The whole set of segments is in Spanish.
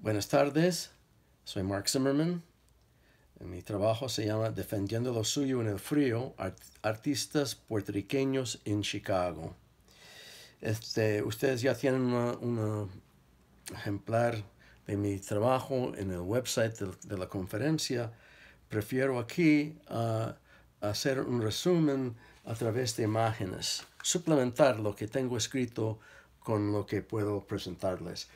Buenas tardes, soy Mark Zimmerman. Mi trabajo se llama Defendiendo lo suyo en el frío, artistas puertorriqueños en Chicago. Este, ustedes ya tienen un ejemplar de mi trabajo en el website de, la conferencia. Prefiero aquí ah, hacer un resumen a través de imágenes, suplementar lo que tengo escrito con lo que puedo presentarles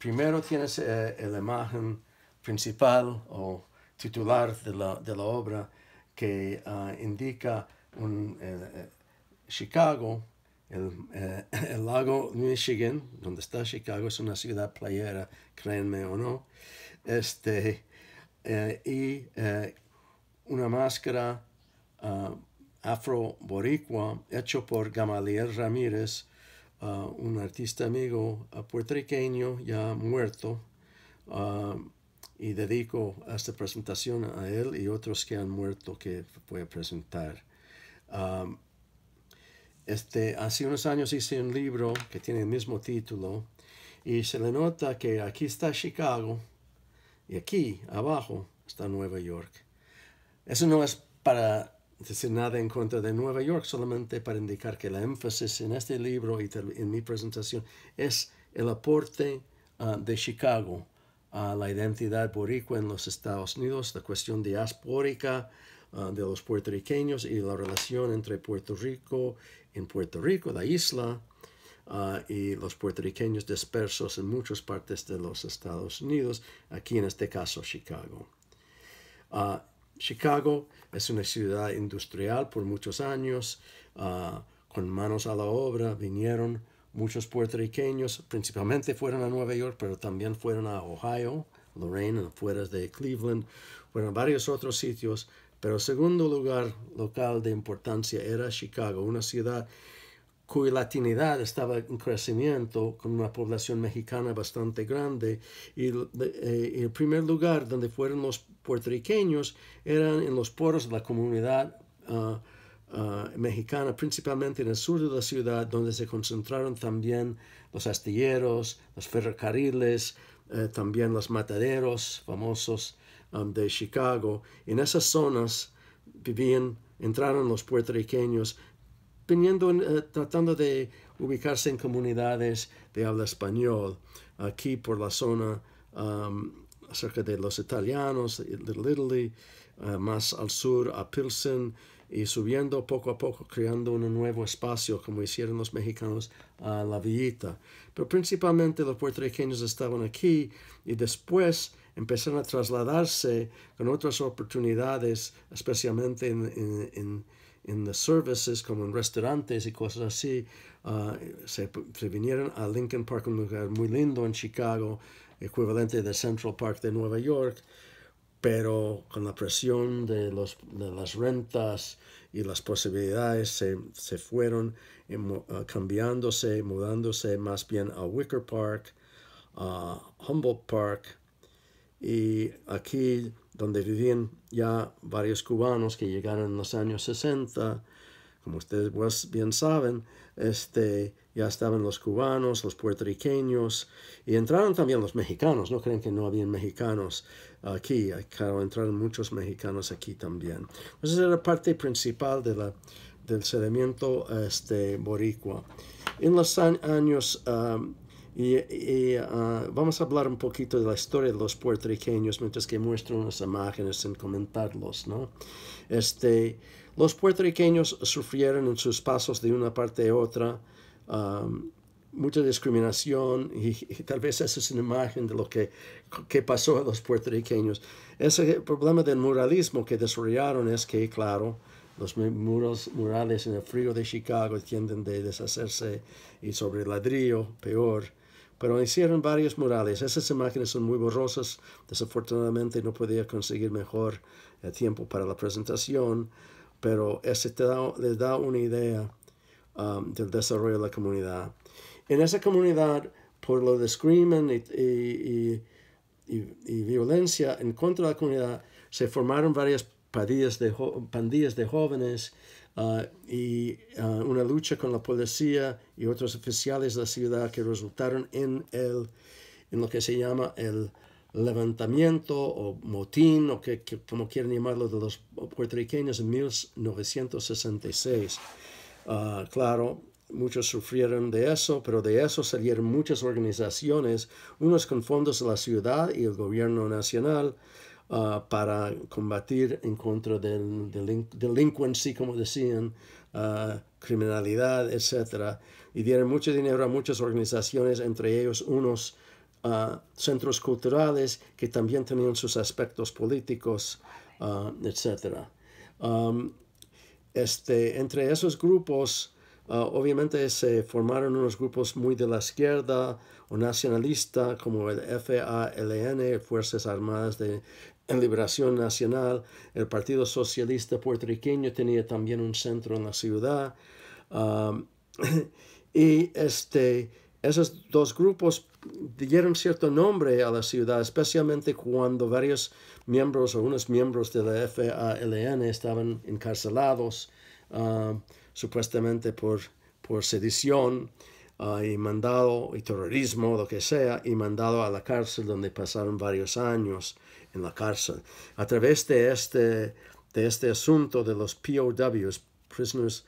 primero tienes eh, la imagen principal o titular de la, obra que ah, indica un, eh, eh, Chicago, el, lago Michigan, donde está Chicago, es una ciudad playera, créanme o no, este, y una máscara ah, afroboricua hecho por Gamaliel Ramírez, un artista amigo puertorriqueño ya muerto ah, y dedico esta presentación a él y otros que han muerto que voy a presentar. Ah, este, hace unos años hice un libro que tiene el mismo título y se le nota que aquí está Chicago y aquí abajo está Nueva York. Eso no es para decir nada en contra de Nueva York, solamente para indicar que la énfasis en este libro y en mi presentación es el aporte ah, de Chicago a la identidad boricua en los Estados Unidos, la cuestión diaspórica ah, de los puertorriqueños y la relación entre Puerto Rico, en Puerto Rico, la isla, ah, y los puertorriqueños dispersos en muchas partes de los Estados Unidos, aquí en este caso Chicago. Chicago es una ciudad industrial por muchos años, ah, con manos a la obra, vinieron muchos puertorriqueños, principalmente fueron a Nueva York, pero también fueron a Ohio, Lorraine, afuera de Cleveland, fueron a varios otros sitios, pero segundo lugar local de importancia era Chicago, una ciudad cuya latinidad estaba en crecimiento, con una población mexicana bastante grande, eh, y, el primer lugar donde fueron los puertorriqueños eran en los poros de la comunidad ah, ah, mexicana, principalmente en el sur de la ciudad, donde se concentraron también los astilleros, los ferrocarriles, eh, también los mataderos famosos ah, de Chicago. En esas zonas vivían, entraron los puertorriqueños eh, tratando de ubicarse en comunidades de habla español, aquí por la zona cerca de los italianos, Little Italy, eh, más al sur a Pilsen y subiendo poco a poco, creando un nuevo espacio, como hicieron los mexicanos a la villita. Pero principalmente los puertorriqueños estaban aquí y después empezaron a trasladarse con otras oportunidades, especialmente en en los services, como en restaurantes y cosas así, ah, se, vinieron a Lincoln Park, un lugar muy lindo en Chicago, equivalente de Central Park de Nueva York, pero con la presión de, las rentas y las posibilidades se, fueron ah, cambiándose, mudándose más bien a Wicker Park, a Humboldt Park, y aquí donde vivían ya varios cubanos que llegaron en los años 60, como ustedes pues bien saben, este, ya estaban los cubanos, los puertorriqueños y entraron también los mexicanos. No creen que no habían mexicanos aquí, claro, entraron muchos mexicanos aquí también. Pues esa era parte principal de la, del sedimento este, boricua. En los años ah, y, ah, vamos a hablar un poquito de la historia de los puertorriqueños mientras que muestro unas imágenes sin comentarlos, ¿no? Este, los puertorriqueños sufrieron en sus pasos de una parte a otra mucha discriminación y, tal vez esa es una imagen de lo que, pasó a los puertorriqueños. Ese problema del muralismo que desarrollaron es que, claro, los muros murales en el frío de Chicago tienden a deshacerse y sobre ladrillo, peor pero hicieron varios murales. Esas imágenes son muy borrosas. Desafortunadamente no podía conseguir mejor eh, tiempo para la presentación, pero ese les da una idea um, del desarrollo de la comunidad. En esa comunidad, por lo de screaming y, violencia en contra de la comunidad, se formaron varias pandillas de jóvenes Ah, y ah, una lucha con la policía y otros oficiales de la ciudad que resultaron en, el, en lo que se llama el levantamiento o motín, o que, como quieren llamarlo, de los puertorriqueños en 1966. Ah, claro, muchos sufrieron de eso, pero de eso salieron muchas organizaciones, unos con fondos de la ciudad y el gobierno nacional, Ah, para combatir en contra del delincuencia, como decían, ah, criminalidad, etc. Y dieron mucho dinero a muchas organizaciones, entre ellos unos ah, centros culturales que también tenían sus aspectos políticos, etc. este, entre esos grupos, obviamente se formaron unos grupos muy de la izquierda o nacionalista como el FALN, Fuerzas Armadas de, en Liberación Nacional, el Partido Socialista Puertorriqueño tenía también un centro en la ciudad. Um, y este, esos dos grupos dieron cierto nombre a la ciudad, especialmente cuando varios miembros o unos miembros de la FALN estaban encarcelados um, supuestamente por, por sedición uh, y mandado y terrorismo, lo que sea, y mandado a la cárcel donde pasaron varios años en la cárcel. A través de este, de este asunto de los POWs, prisoners,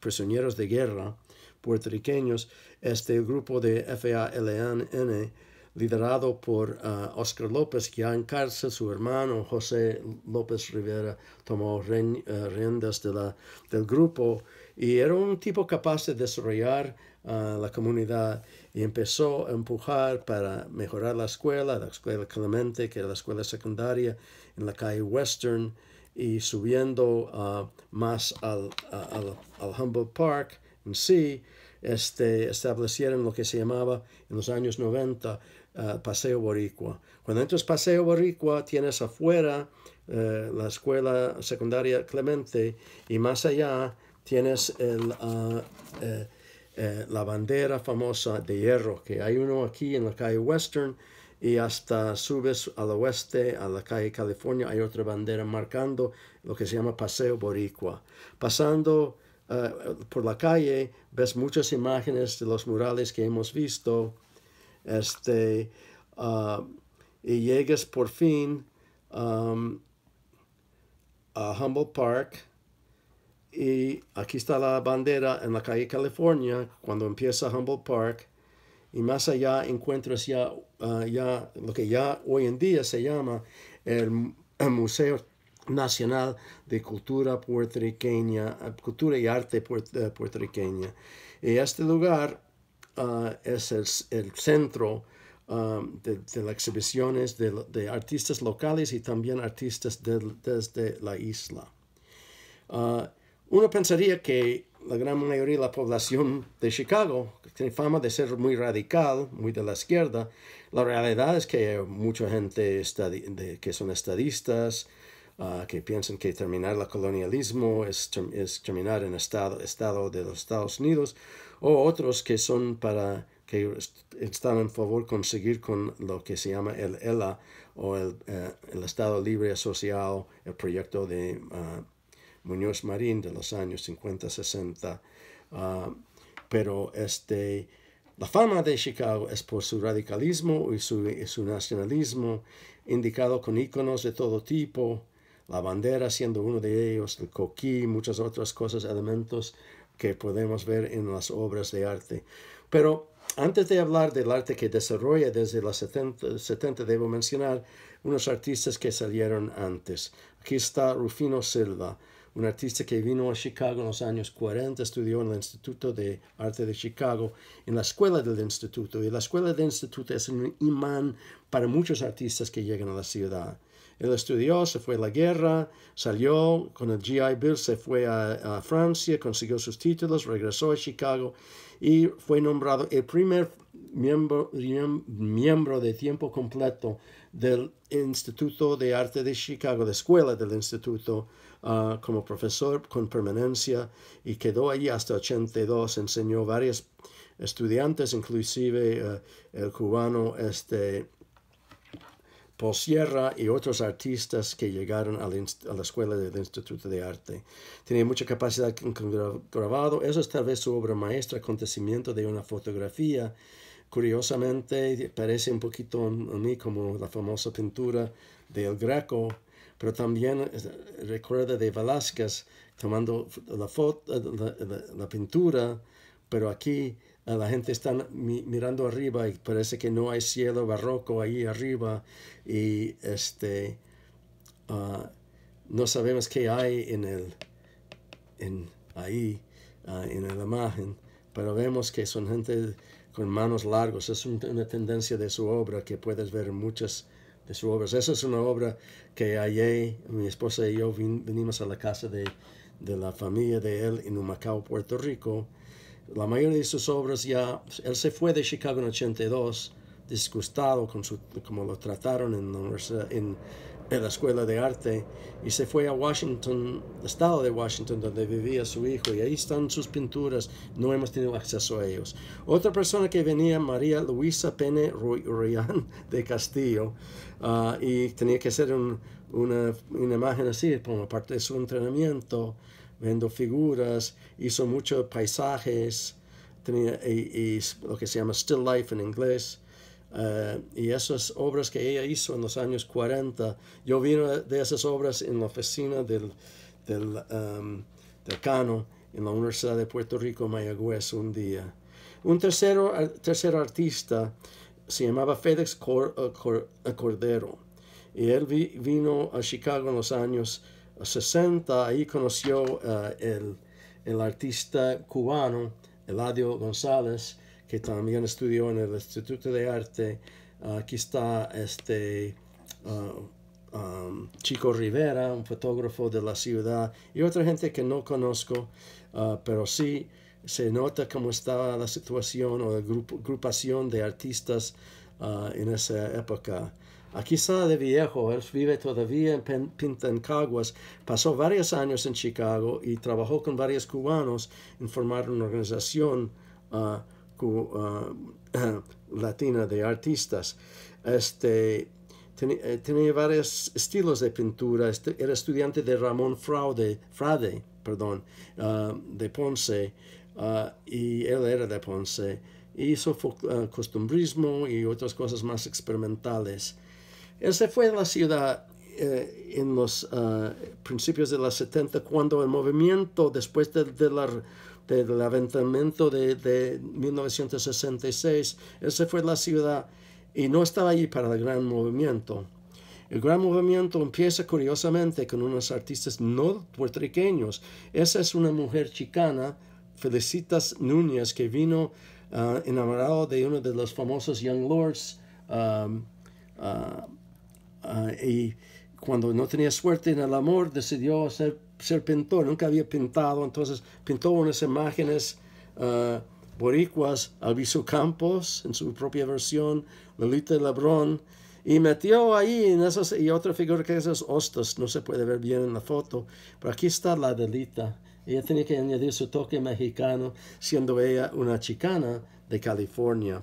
prisioneros de guerra puertorriqueños, este grupo de FALN liderado por ah, Oscar López, que ya en cárcel su hermano José López Rivera tomó eh, riendas de la, del grupo y era un tipo capaz de desarrollar a la comunidad y empezó a empujar para mejorar la escuela, la escuela Clemente, que era la escuela secundaria en la calle Western, y subiendo ah, más al, al, Humboldt Park en sí, este, establecieron lo que se llamaba en los años 90 ah, Paseo Boricua. Cuando entras Paseo Boricua, tienes afuera eh, la escuela secundaria Clemente y más allá tienes el ah, eh, eh, la bandera famosa de hierro, que hay uno aquí en la calle Western y hasta subes al oeste, a la calle California, hay otra bandera marcando lo que se llama Paseo Boricua. Pasando eh, por la calle, ves muchas imágenes de los murales que hemos visto, este, ah, y llegas por fin a Humble Park, y aquí está la bandera en la calle California cuando empieza Humboldt Park. Y más allá encuentras ya, ah, ya lo que ya hoy en día se llama el, Museo Nacional de Cultura Puertorriqueña, ah, Cultura y Arte eh, Puertorriqueña. Y este lugar ah, es el, centro de, de, las exhibiciones de, de, artistas locales y también artistas desde la isla. Uno pensaría que la gran mayoría de la población de Chicago tiene fama de ser muy radical, muy de la izquierda. La realidad es que hay mucha gente que son estadistas, ah, que piensan que terminar el colonialismo es, terminar en estado, estado de los Estados Unidos, o otros que son para que están en favor conseguir con lo que se llama el ELA o eh, el, Estado Libre Asociado, el proyecto de ah, Muñoz Marín de los años 50, 60. Ah, pero este, la fama de Chicago es por su radicalismo y su, nacionalismo, indicado con iconos de todo tipo, la bandera siendo uno de ellos, el coquí, muchas otras cosas, elementos que podemos ver en las obras de arte. Pero antes de hablar del arte que desarrolla desde los 70, 70 debo mencionar unos artistas que salieron antes. Aquí está Rufino Silva, un artista que vino a Chicago en los años 40, estudió en el Instituto de Arte de Chicago, en la escuela del instituto. Y la escuela del instituto es un imán para muchos artistas que llegan a la ciudad. Él estudió, se fue a la guerra, salió con el GI Bill, se fue a, Francia, consiguió sus títulos, regresó a Chicago y fue nombrado el primer miembro, miembro de tiempo completo del Instituto de Arte de Chicago, de escuela del instituto Ah, como profesor con permanencia y quedó allí hasta 82. Enseñó varios estudiantes, inclusive eh, el cubano este, Sierra y otros artistas que llegaron a la, escuela del Instituto de Arte. Tenía mucha capacidad con grabado. Eso es tal vez su obra maestra, acontecimiento de una fotografía. Curiosamente, parece un poquito a mí como la famosa pintura del Greco, pero también eh, recuerda de Velázquez tomando la, foto, eh, la, pintura, pero aquí eh, la gente está mirando arriba y parece que no hay cielo barroco ahí arriba y este, ah, no sabemos qué hay en el, ahí ah, en la imagen, pero vemos que son gente con manos largas. Es una tendencia de su obra que puedes ver en muchas esa es una obra que ayer mi esposa y yo vinimos a la casa de, de, la familia de él en Humacao, Puerto Rico. La mayoría de sus obras ya, él se fue de Chicago en 82 disgustado con su, como lo trataron en la, escuela de arte y se fue a Washington, estado de Washington, donde vivía su hijo y ahí están sus pinturas, no hemos tenido acceso a ellos. Otra persona que venía, María Luisa Pene Royan de Castillo, ah, y tenía que hacer una, una, imagen así, como parte de su entrenamiento, viendo figuras, hizo muchos paisajes, tenía y lo que se llama still life en inglés eh, y esas obras que ella hizo en los años 40, yo vino de esas obras en la oficina del, um, del, Cano en la Universidad de Puerto Rico, Mayagüez, un día. Un tercero, tercer artista se llamaba Félix eh, eh, Cordero y él vino a Chicago en los años 60, ahí conoció al el, el, artista cubano Eladio González que también estudió en el Instituto de Arte. aquí está este uh, um, Chico Rivera, un fotógrafo de la ciudad, y otra gente que no conozco, uh, pero sí se nota cómo estaba la situación o la agrupación de artistas uh, en esa época. Aquí está de viejo, él vive todavía en Caguas. pasó varios años en Chicago y trabajó con varios cubanos en formar una organización Ah, latina de Artistas. Este, tenía eh, varios estilos de pintura. Este, era estudiante de Ramón Fraude, Frade, perdón, ah, de Ponce, ah, y él era de Ponce. Hizo costumbrismo y otras cosas más experimentales. Él se fue a la ciudad eh, en los principios de la 70 cuando el movimiento, después de la del aventamiento de, 1966, ese fue la ciudad y no estaba allí para el gran movimiento. El gran movimiento empieza curiosamente con unos artistas no puertorriqueños. Esa es una mujer chicana, Felicitas Núñez, que vino ah, enamorado de uno de los famosos Young Lords. Um, ah, ah, y cuando no tenía suerte en el amor, decidió hacer ser pintor, nunca había pintado, entonces pintó unas imágenes ah, boricuas, Alviso Campos en su propia versión, Lolita Lebrón, y metió ahí en esas, y otra figura que esas hostas, no se puede ver bien en la foto, pero aquí está la delita. Ella tenía que añadir su toque mexicano, siendo ella una chicana de California.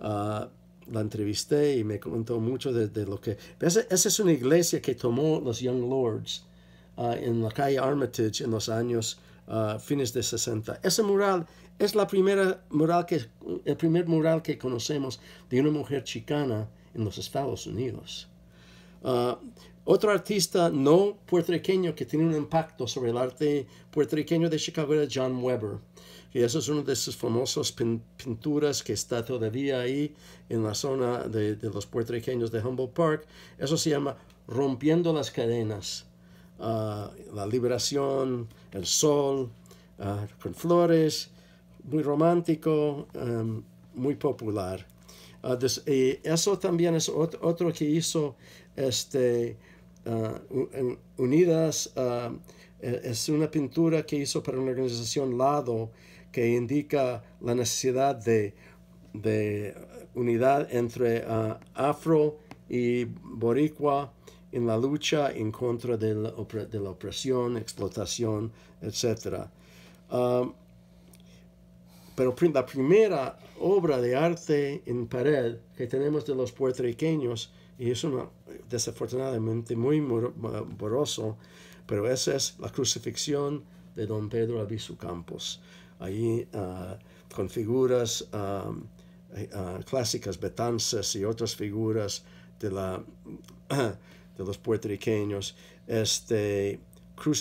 Ah, la entrevisté y me contó mucho de, lo que... esa es una iglesia que tomó los Young Lords Uh, en la calle Armitage en los años uh, fines de 60. Ese mural es la primera mural que, el primer mural que conocemos de una mujer chicana en los Estados Unidos. Uh, otro artista no puertorriqueño que tiene un impacto sobre el arte puertorriqueño de Chicago era John Weber. Y eso es una de sus famosas pinturas que está todavía ahí en la zona de, de los puertorriqueños de Humboldt Park. Eso se llama Rompiendo las Cadenas. Ah, la liberación, el sol, ah, con flores, muy romántico, em, muy popular. Ah, y eso también es otro, que hizo este, Unidas, e-, es una pintura que hizo para una organización Lado que indica la necesidad de, de unidad entre afro y boricua en la lucha en contra de la, de la opresión, explotación, etc. Um, pero la primera obra de arte en pared que tenemos de los puertorriqueños, y es una, desafortunadamente muy borroso, pero esa es la crucifixión de don Pedro Albizu Campos. Allí uh, con figuras um, eh, uh, clásicas, betances y otras figuras de la de los puertorriqueños este,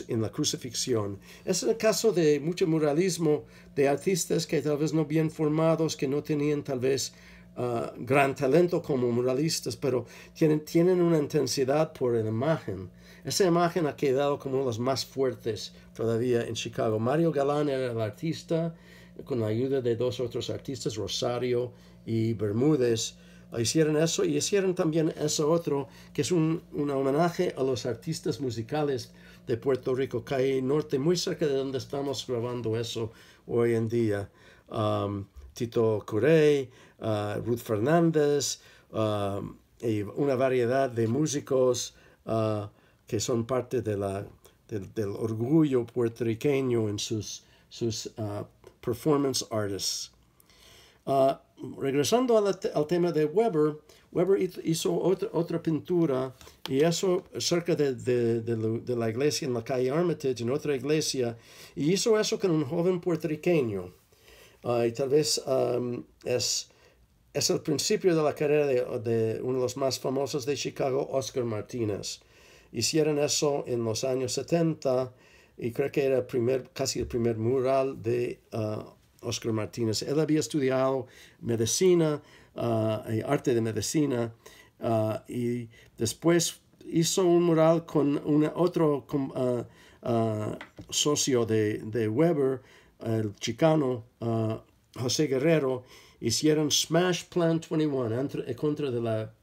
en la crucifixión. Es el caso de mucho muralismo de artistas que tal vez no bien formados, que no tenían tal vez ah, gran talento como muralistas, pero tienen, tienen una intensidad por la imagen. Esa imagen ha quedado como una de las más fuertes todavía en Chicago. Mario Galán era el artista, con la ayuda de dos otros artistas, Rosario y Bermúdez hicieron eso y hicieron también eso otro, que es un, homenaje a los artistas musicales de Puerto Rico, Calle Norte, muy cerca de donde estamos grabando eso hoy en día. Um, Tito Curey, uh, Ruth Fernández, um, y una variedad de músicos uh, que son parte de del orgullo puertorriqueño en sus, sus uh, performance artists regresando al, tema de Weber, Weber hizo otra, otra pintura y eso cerca de, la iglesia en la calle Armitage, en otra iglesia, y hizo eso con un joven puertorriqueño. Ah, y tal vez es, es el principio de la carrera de, uno de los más famosos de Chicago, Oscar Martínez. Hicieron eso en los años 70 y creo que era primer, casi el primer mural de ah, Oscar Martínez. Él había estudiado medicina, y ah, eh, arte de medicina, ah, y después hizo un mural con otro ah, socio de, Weber, el chicano José Guerrero. Hicieron Smash Plan 21 entre, contra de la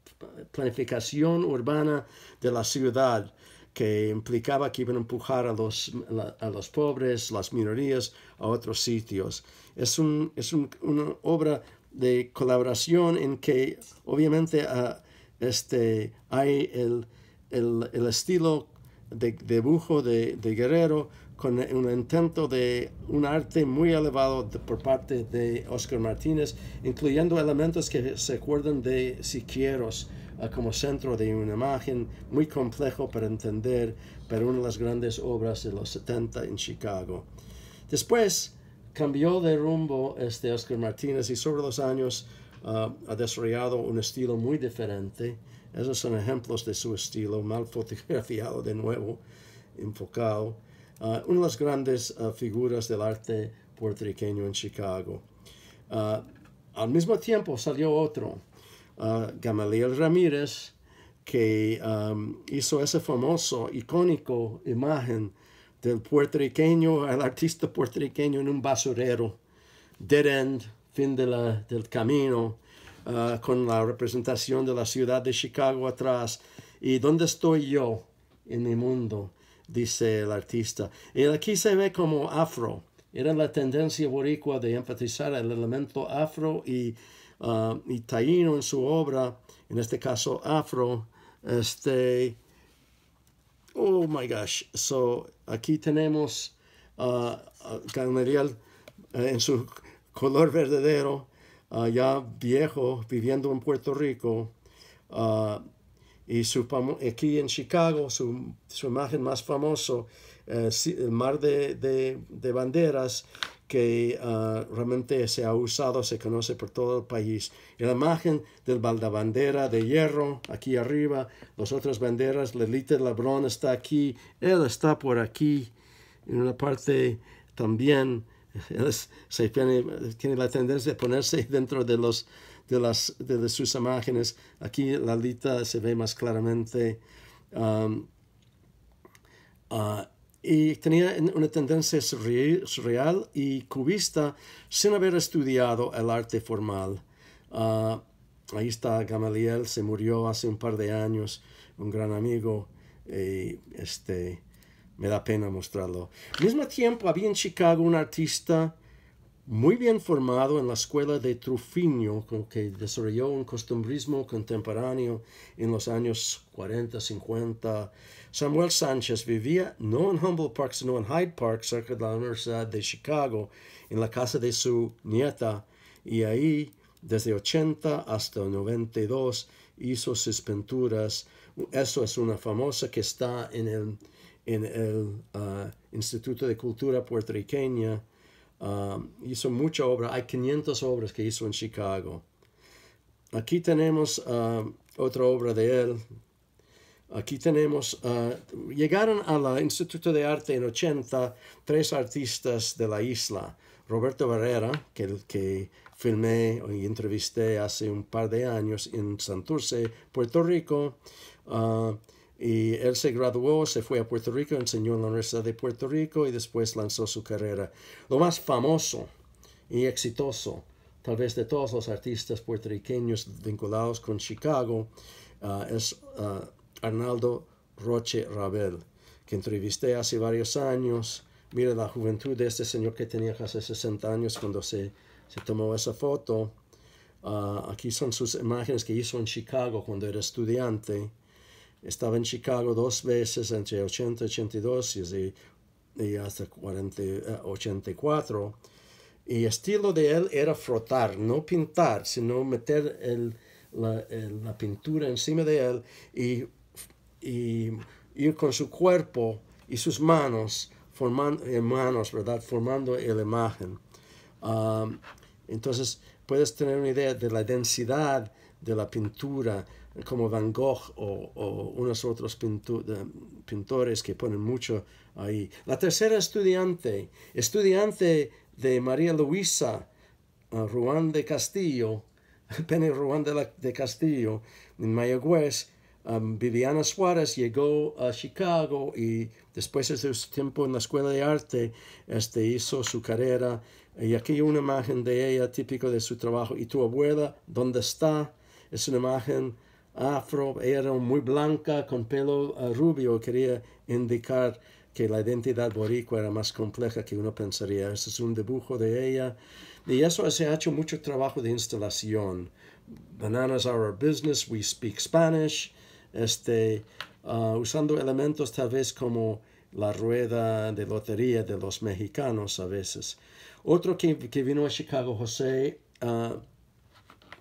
planificación urbana de la ciudad que implicaba que iban a empujar a los, a los pobres, las minorías, a otros sitios. Es, un, es un, una obra de colaboración en que obviamente ah, este, hay el, el, el estilo de, dibujo de, de, Guerrero con un intento de un arte muy elevado por parte de Oscar Martínez, incluyendo elementos que se acuerdan de Siquieros, como centro de una imagen muy complejo para entender, pero una de las grandes obras de los 70 en Chicago. Después cambió de rumbo este Oscar Martínez y sobre los años ah, ha desarrollado un estilo muy diferente. Esos son ejemplos de su estilo, mal fotografiado de nuevo, enfocado. Ah, una de las grandes ah, figuras del arte puertorriqueño en Chicago. al mismo tiempo salió otro, Gamaliel Ramírez, que um, hizo ese famoso, icónico imagen del puertorriqueño, el artista puertorriqueño en un basurero, dead end, fin de la, del camino, uh, con la representación de la ciudad de Chicago atrás. ¿Y dónde estoy yo en mi mundo? Dice el artista. Y aquí se ve como afro. Era la tendencia boricua de enfatizar el elemento afro y uh, y Taino en su obra, en este caso afro, este, oh my gosh, so aquí tenemos uh, en su color verdadero, ah, ya viejo, viviendo en Puerto Rico, ah, y su, aquí en Chicago, su, imagen más famoso, eh, el mar de, de banderas, que ah, realmente se ha usado, se conoce por todo el país. la imagen del bandera de hierro aquí arriba, las otras banderas, Lelita Labrón está aquí, él está por aquí, en una parte también, se tiene, la tendencia de ponerse dentro de, los, de, las, de sus imágenes. Aquí Lalita se ve más claramente. Ah, y tenía una tendencia surreal y cubista sin haber estudiado el arte formal. Ah, ahí está Gamaliel, se murió hace un par de años, un gran amigo, y este, me da pena mostrarlo. Al mismo tiempo había en Chicago un artista muy bien formado en la escuela de Trufiño, que desarrolló un costumbrismo contemporáneo en los años 40, 50. Samuel Sánchez vivía no en Humboldt Park, sino en Hyde Park, cerca de la Universidad de Chicago, en la casa de su nieta, y ahí, desde 80 hasta 92, hizo sus pinturas. Eso es una famosa que está en el, ah, Instituto de Cultura puertorriqueña. Um, hizo mucha obra, hay 500 obras que hizo en Chicago. Aquí tenemos um, otra obra de él. Aquí tenemos, uh, llegaron al Instituto de Arte en 80 tres artistas de la isla. Roberto Barrera, que, que filmé y entrevisté hace un par de años en Santurce, Puerto Rico. Uh, y él se graduó, se fue a Puerto Rico, enseñó en la Universidad de Puerto Rico y después lanzó su carrera. Lo más famoso y exitoso, tal vez de todos los artistas puertorriqueños vinculados con Chicago, ah, es ah, Arnaldo Roche Rabel, que entrevisté hace varios años. Mira la juventud de este señor que tenía casi 60 años cuando se, tomó esa foto. Ah, aquí son sus imágenes que hizo en Chicago cuando era estudiante. Estaba en Chicago dos veces, entre 80 y 82 y, hasta 40, 84. Eh, y estilo de él era frotar, no pintar, sino meter el, la, la, pintura encima de él y, y ir con su cuerpo y sus manos, formando, eh, manos, ¿verdad? Formando la imagen. Ah, entonces, puedes tener una idea de la densidad de la pintura, como Van Gogh o, unos otros pintores que ponen mucho ahí. La tercera estudiante, estudiante de María Luisa eh, Ruán de Castillo, Penny Ruán de, Castillo, en Mayagüez, um, Viviana Suárez llegó a Chicago y después de su tiempo en la Escuela de Arte este, hizo su carrera. Y aquí hay una imagen de ella típico de su trabajo. ¿Y tu abuela dónde está? Es una imagen afro, era muy blanca, con pelo ah, rubio, quería indicar que la identidad boricua era más compleja que uno pensaría. ese es un dibujo de ella. Y eso se ha hecho mucho trabajo de instalación. Bananas are our business, we speak Spanish. Este, ah, usando elementos tal vez como la rueda de lotería de los mexicanos a veces. Otro que, vino a Chicago, José, ah,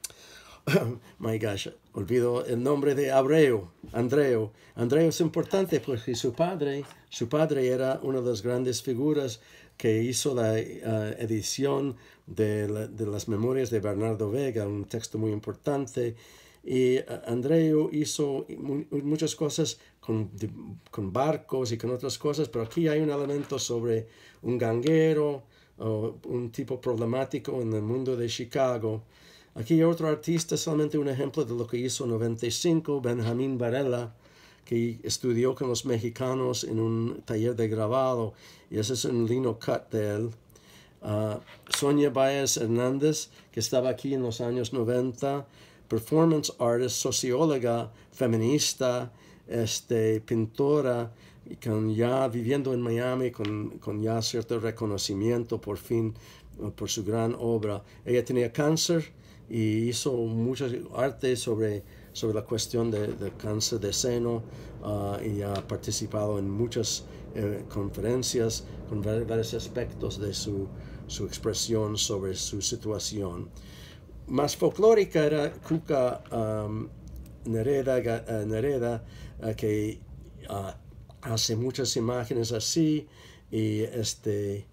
my gosh, olvido el nombre de Abreu, Andreu. Andreu es importante porque su padre, su padre era una de las grandes figuras que hizo la eh, edición de, las memorias de Bernardo Vega, un texto muy importante. Y eh, Andreu hizo muchas cosas con, barcos y con otras cosas, pero aquí hay un elemento sobre un ganguero, o un tipo problemático en el mundo de Chicago. Aquí hay otro artista, solamente un ejemplo de lo que hizo en 95, Benjamín Varela, que estudió con los mexicanos en un taller de grabado, y ese es un lino cut de él. Ah, Sonia Baez Hernández, que estaba aquí en los años 90, performance artist, socióloga, feminista, este, pintora, ya viviendo en Miami, con, con ya cierto reconocimiento por fin por su gran obra. Ella tenía cáncer, y hizo muchas arte sobre, sobre la cuestión del de cáncer de seno ah, y ha participado en muchas eh, conferencias con varios aspectos de su, expresión sobre su situación. Más folclórica era Cuca Nereda, eh, Nereda eh, que ah, hace muchas imágenes así y este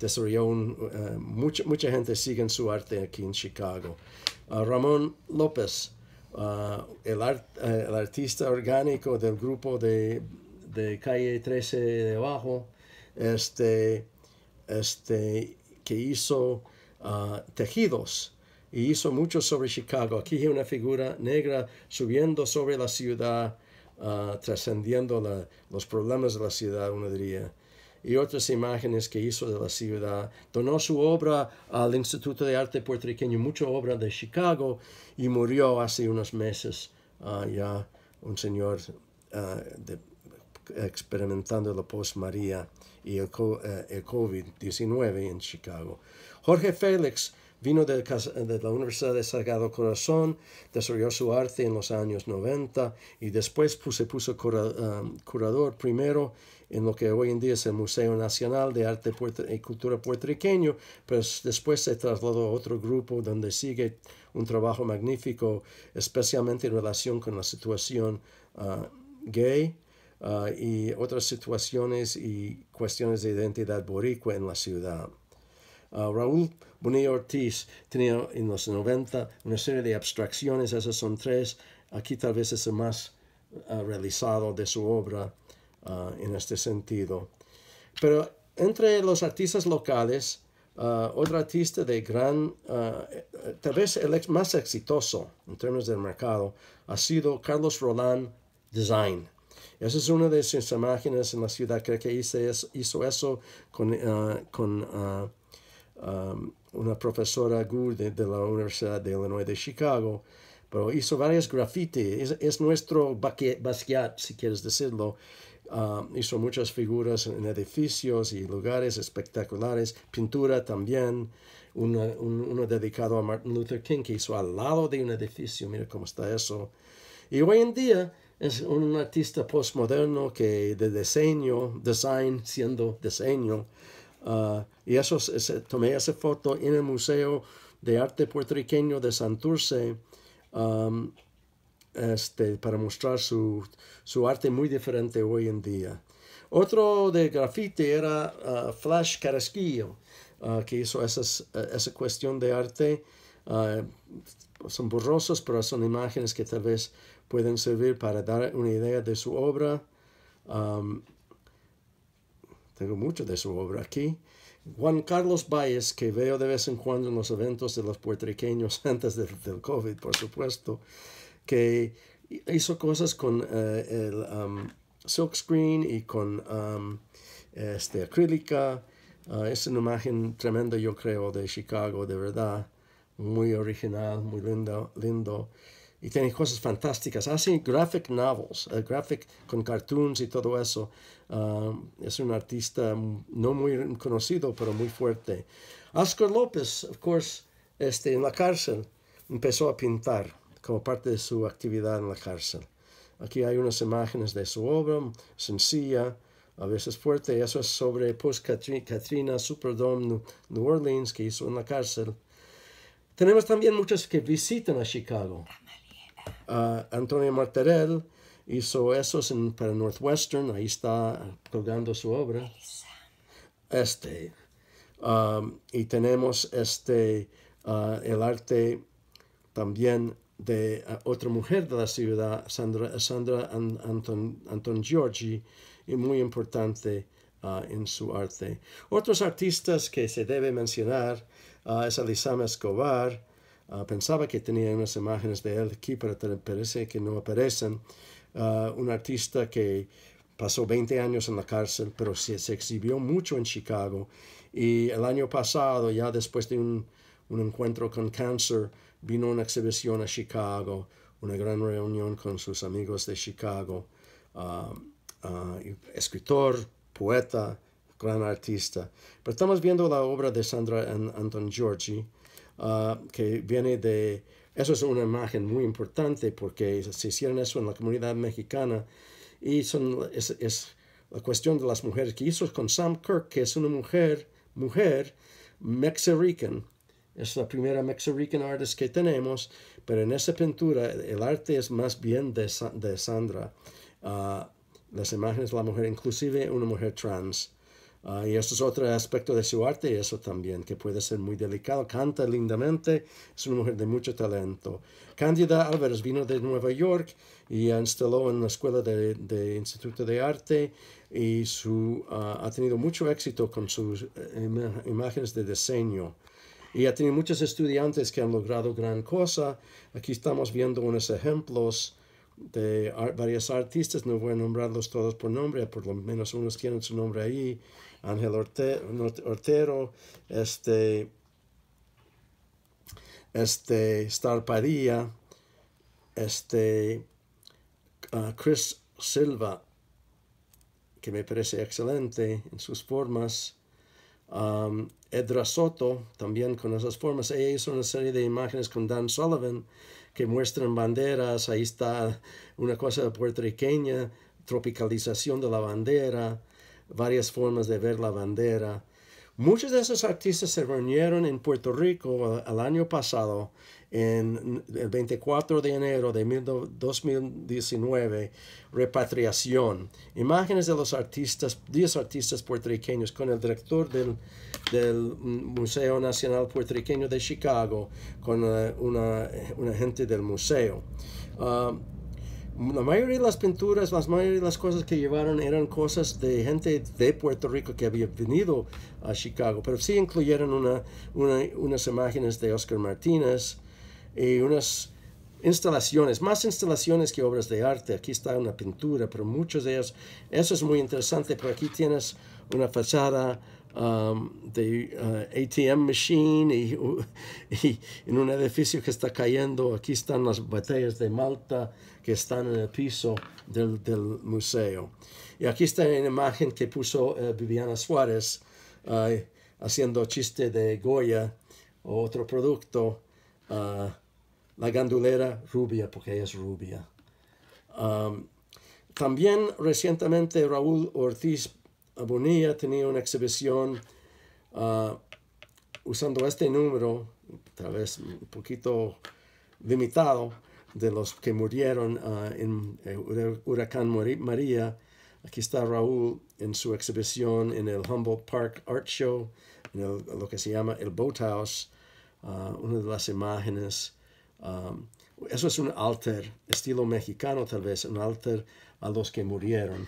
desarrolló un, eh, mucha, mucha gente sigue en su arte aquí en Chicago. Ah, Ramón López, ah, el, art, eh, el, artista orgánico del grupo de, calle 13 de abajo, este, este, que hizo ah, tejidos y hizo mucho sobre Chicago. Aquí hay una figura negra subiendo sobre la ciudad, trascendiendo los problemas de la ciudad, uno diría y otras imágenes que hizo de la ciudad. Donó su obra al Instituto de Arte Puertorriqueño, mucha obra de Chicago, y murió hace unos meses ah, ya un señor ah, de, experimentando la maría y el, eh, el COVID-19 en Chicago. Jorge Félix vino de, la Universidad de Sagrado Corazón, desarrolló su arte en los años 90 y después se puso ah, curador primero en lo que hoy en día es el Museo Nacional de Arte y Cultura Puertorriqueño, pero después se trasladó a otro grupo donde sigue un trabajo magnífico, especialmente en relación con la situación ah, gay ah, y otras situaciones y cuestiones de identidad boricua en la ciudad. Ah, Raúl Bonilla Ortiz tenía en los 90 una serie de abstracciones, esas son tres, aquí tal vez es el más realizado de su obra. Ah, en este sentido. Pero entre los artistas locales, ah, otro artista de gran, ah, tal vez el más exitoso en términos del mercado, ha sido Carlos Roland Design. Esa es una de sus imágenes en la ciudad. Creo que hice hizo eso con, con una profesora de, la Universidad de Illinois de Chicago, pero hizo varios grafitis. Es, es, nuestro Basquiat, si quieres decirlo. Ah, hizo muchas figuras en edificios y lugares espectaculares, pintura también, uno dedicado a Martin Luther King que hizo al lado de un edificio, mira cómo está eso. Y hoy en día es un artista postmoderno que de diseño, design siendo diseño, ah, y eso tomé esa foto en el Museo de Arte Puertorriqueño de Santurce este, para mostrar su, su, arte muy diferente hoy en día. Otro de grafite era ah, Flash Carasquillo ah, que hizo eh, esa cuestión de arte. Ah, son borrosos, pero son imágenes que tal vez pueden servir para dar una idea de su obra. tengo mucho de su obra aquí. Juan Carlos Valles, que veo de vez en cuando en los eventos de los puertorriqueños antes del COVID, por supuesto que hizo cosas con eh, el um, silkscreen y con um, este, acrílica. Ah, es una imagen tremenda, yo creo, de Chicago, de verdad. Muy original, muy lindo. lindo. Y tiene cosas fantásticas. Hace ah, graphic novels, eh, graphic con cartoons y todo eso. Ah, es un artista no muy conocido, pero muy fuerte. Oscar López, of course, este, en la cárcel empezó a pintar como parte de su actividad en la cárcel. Aquí hay unas imágenes de su obra, sencilla, a veces fuerte. Eso es sobre Post Katrina Superdome New Orleans que hizo en la cárcel. Tenemos también muchos que visitan a Chicago. Ah, Antonio Martel hizo esos para Northwestern. Ahí está colgando su obra. Este. Ah, y tenemos este, ah, el arte también de eh, otra mujer de la ciudad, Sandra, Sandra Anton, Anton, Giorgi, y muy importante eh, en su arte. Otros artistas que se debe mencionar eh, es Alisama Escobar. pensaba que tenía unas imágenes de él aquí, pero parece que no aparecen. un artista que pasó 20 años en la cárcel, pero se, exhibió mucho en Chicago. Y el año pasado, ya después de un, un encuentro con cáncer, Vino una exhibición a Chicago, una gran reunión con sus amigos de Chicago, um, uh, escritor, poeta, gran artista. Pero estamos viendo la obra de Sandra Anton Giorgi, uh, que viene de... Eso es una imagen muy importante porque se hicieron eso en la comunidad mexicana y son, es, es la cuestión de las mujeres que hizo con Sam Kirk, que es una mujer, mujer mexican, es la primera Mexican artist que tenemos, pero en esa pintura el arte es más bien de, de Sandra. Ah, las imágenes de la mujer, inclusive una mujer trans. Ah, y eso es otro aspecto de su arte, y eso también, que puede ser muy delicado. Canta lindamente, es una mujer de mucho talento. Candida Álvarez vino de Nueva York y instaló en la Escuela de, de Instituto de Arte y su, ah, ha tenido mucho éxito con sus eh, imágenes de diseño. Y ya tenido muchos estudiantes que han logrado gran cosa. Aquí estamos viendo unos ejemplos de varios artistas, no voy a nombrarlos todos por nombre, por lo menos unos tienen su nombre ahí, Ángel Ortero, este, este, Star Padilla, este, ah, Chris Silva, que me parece excelente en sus formas, Um, Edra Soto, también con esas formas. Ella hizo una serie de imágenes con Dan Sullivan que muestran banderas. Ahí está una cosa de puertorriqueña, tropicalización de la bandera, varias formas de ver la bandera. Muchos de esos artistas se reunieron en Puerto Rico el uh, año pasado en el 24 de enero de 2019, Repatriación. Imágenes de los artistas, 10 artistas puertorriqueños con el director del, del Museo Nacional Puertorriqueño de Chicago, con eh, una, una, gente del museo. Um, la mayoría de las pinturas, las mayoría de las cosas que llevaron eran cosas de gente de Puerto Rico que había venido a Chicago, pero sí incluyeron una, una, unas imágenes de Oscar Martínez, y eh, unas instalaciones, más instalaciones que obras de arte. Aquí está una pintura, pero muchos de ellos, eso es muy interesante, pero aquí tienes una fachada um, de uh, ATM machine y, en un edificio que está cayendo, aquí están las botellas de Malta que están en el piso del, museo. Y aquí está una imagen que puso eh, Viviana Suárez uh, haciendo chiste de Goya o otro producto. Uh, la gandulera rubia, porque ella es rubia. también recientemente Raúl Ortiz Bonilla tenía una exhibición ah, usando este número, tal vez un poquito limitado, de los que murieron ah, en el eh, huracán María. Aquí está Raúl en su exhibición en el Humboldt Park Art Show, en lo que se llama el Boathouse, ah, una de las imágenes Um, eso es un alter estilo mexicano tal vez, un alter a los que murieron.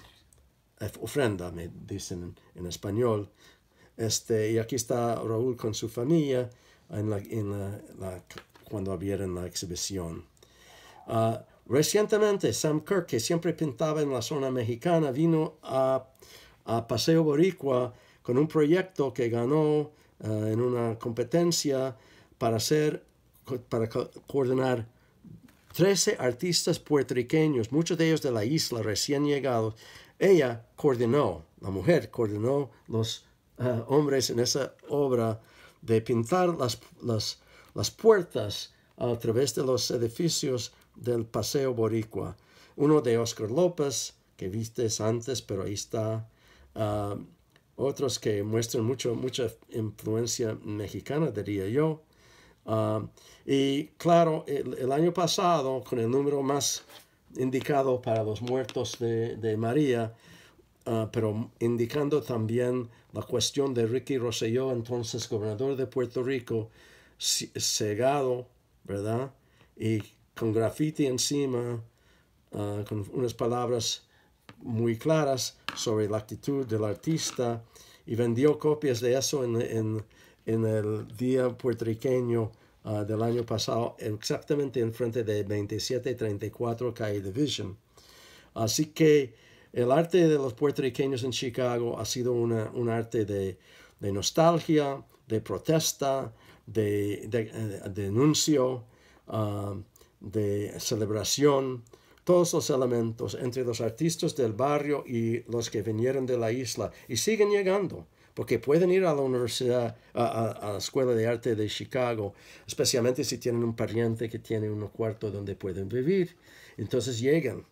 Ofrenda, me dicen en, español. Este, y aquí está Raúl con su familia en la, cuando abrieron la exhibición. Ah, recientemente, Sam Kirk, que siempre pintaba en la zona mexicana, vino a, Paseo Boricua con un proyecto que ganó ah, en una competencia para hacer para coordinar 13 artistas puertorriqueños, muchos de ellos de la isla recién llegados. Ella coordinó, la mujer coordinó los eh, hombres en esa obra de pintar las, puertas a través de los edificios del Paseo Boricua. Uno de Oscar López, que viste antes, pero ahí está. Ah, otros que muestran mucho, mucha influencia mexicana, diría yo. Ah, y claro, el, año pasado, con el número más indicado para los muertos de, de María, ah, pero indicando también la cuestión de Ricky Rosselló, entonces gobernador de Puerto Rico, cegado, ¿verdad? Y con graffiti encima, ah, con unas palabras muy claras sobre la actitud del artista, y vendió copias de eso en en el día puertorriqueño ah, del año pasado, exactamente en frente de 2734 Calle Division. Así que el arte de los puertorriqueños en Chicago ha sido un arte de, nostalgia, de protesta, de, denuncio, de, eh, ah, de celebración, todos los elementos entre los artistas del barrio y los que vinieron de la isla y siguen llegando porque pueden ir a la universidad, a, a, la Escuela de Arte de Chicago, especialmente si tienen un pariente que tiene un cuarto donde pueden vivir. Entonces llegan.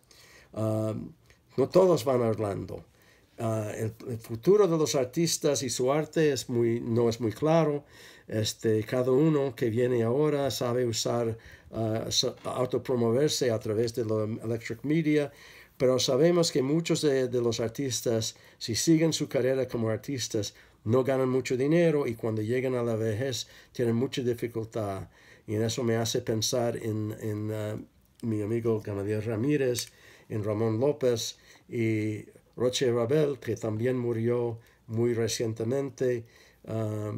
Um, no todos van a Orlando. Uh, el, futuro de los artistas y su arte es muy, no es muy claro. Este, cada uno que viene ahora sabe usar, auto uh, autopromoverse a través de la electric media pero sabemos que muchos de, los artistas, si siguen su carrera como artistas, no ganan mucho dinero y cuando llegan a la vejez tienen mucha dificultad. Y en eso me hace pensar en, en ah, mi amigo Gamaliel Ramírez, en Ramón López y Roche Rabel, que también murió muy recientemente, ah,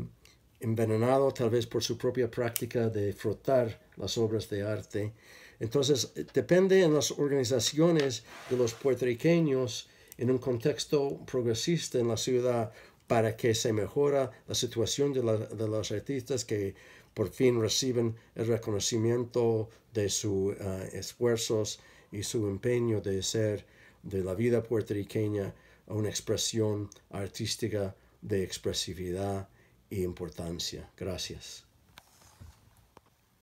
envenenado tal vez por su propia práctica de frotar las obras de arte. Entonces, eh, depende en las organizaciones de los puertorriqueños en un contexto progresista en la ciudad para que se mejora la situación de, de los artistas que por fin reciben el reconocimiento de sus eh, esfuerzos y su empeño de ser de la vida puertorriqueña una expresión artística de expresividad e importancia. Gracias.